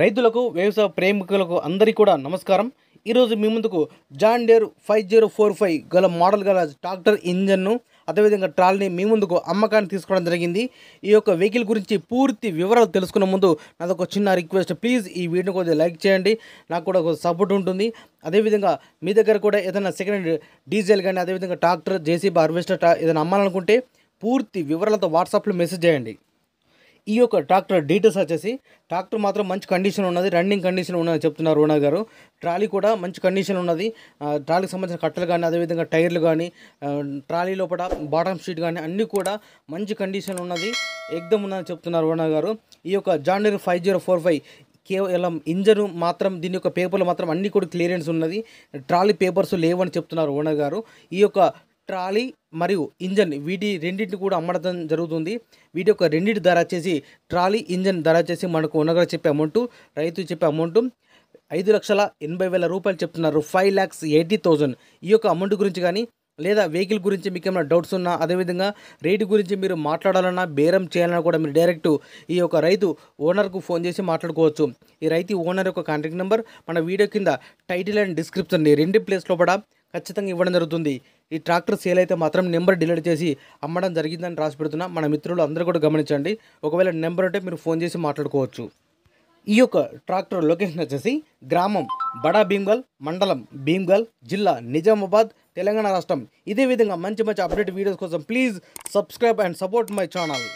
రైతులకు వ్యవసాయ ప్రేమికులకు అందరికీ కూడా నమస్కారం ఈరోజు మీ ముందుకు John Deere five zero four five గల మోడల్ గల ట్రాక్టర్ ఇంజన్ను అదేవిధంగా ట్రాలని మీ ముందుకు అమ్మకాన్ని తీసుకోవడం జరిగింది ఈ యొక్క వెహికల్ గురించి పూర్తి వివరాలు తెలుసుకున్న ముందు నాది ఒక చిన్న రిక్వెస్ట్ ప్లీజ్ ఈ వీడియోని కొద్దిగా లైక్ చేయండి నాకు కూడా ఒక సపోర్ట్ ఉంటుంది అదేవిధంగా మీ దగ్గర కూడా ఏదైనా సెకండ్ హ్యాండ్ డీజిల్ కానీ అదేవిధంగా ట్రాక్టర్ జేసీబీ హార్వెస్టర్ ఏదైనా అమ్మాలనుకుంటే పూర్తి వివరాలతో వాట్సాప్లో మెసేజ్ చేయండి ఈ యొక్క ట్రాక్టర్ డీటెయిల్స్ వచ్చేసి ట్రాక్టర్ మాత్రం మంచి కండిషన్ ఉన్నది రన్నింగ్ కండిషన్ ఉన్నది చెప్తున్నారు రోనా గారు ట్రాలీ కూడా మంచి కండిషన్ ఉన్నది ట్రాలీకి సంబంధించిన కట్టలు కానీ అదేవిధంగా టైర్లు కానీ ట్రాలీ లోపల బాటమ్ షీట్ కానీ అన్నీ కూడా మంచి కండిషన్ ఉన్నది ఎగ్దం ఉన్నదని చెప్తున్నారు రోనా గారు ఈ యొక్క John Deere five zero four five కేవలం ఇంజన్ మాత్రం దీని యొక్క పేపర్లు మాత్రం అన్నీ కూడా క్లియరెన్స్ ఉన్నది ట్రాలీ పేపర్స్ లేవని చెప్తున్నారు ఓనర్ గారు ఈ యొక్క ట్రాలీ మరియు ఇంజన్ వీటి రెండింటిని కూడా అమ్మడం జరుగుతుంది వీటి యొక్క రెండింటి ధర వచ్చేసి ట్రాలీ ఇంజన్ ధర వచ్చేసి మనకు ఉన్నగా చెప్పే అమౌంట్ రైతు చెప్పే అమౌంట్ ఐదు లక్షల ఎనభై వేల రూపాయలు చెప్తున్నారు ఫైవ్ ల్యాక్స్ ఎయిటీ థౌజండ్ ఈ యొక్క అమౌంట్ గురించి కానీ లేదా వెహికల్ గురించి మీకు ఏమైనా డౌట్స్ ఉన్నా అదేవిధంగా రేటు గురించి మీరు మాట్లాడాలన్నా బేరం చేయాలన్నా కూడా మీరు డైరెక్ట్ ఈ యొక్క రైతు ఓనర్కు ఫోన్ చేసి మాట్లాడుకోవచ్చు ఈ రైతు ఓనర్ యొక్క కాంటాక్ట్ నెంబర్ మన వీడియో కింద టైటిల్ అండ్ డిస్క్రిప్షన్ రెండు ప్లేస్లో కూడా ఖచ్చితంగా ఇవ్వడం జరుగుతుంది ఈ ట్రాక్టర్ సేల్ అయితే మాత్రం నెంబర్ డిలీట్ చేసి అమ్మడం జరిగిందని రాసి పెడుతున్నా మన మిత్రులు అందరూ కూడా గమనించండి ఒకవేళ నెంబర్ ఉంటే మీరు ఫోన్ చేసి మాట్లాడుకోవచ్చు ఈ యొక్క ట్రాక్టర్ లొకేషన్ వచ్చేసి గ్రామం బడా భీమ్గల్ మండలం భీమ్గల్ జిల్లా నిజామాబాద్ తెలంగాణ రాష్ట్రం ఇదే విధంగా మంచి మంచి అప్డేట్ వీడియోస్ కోసం please subscribe and support my channel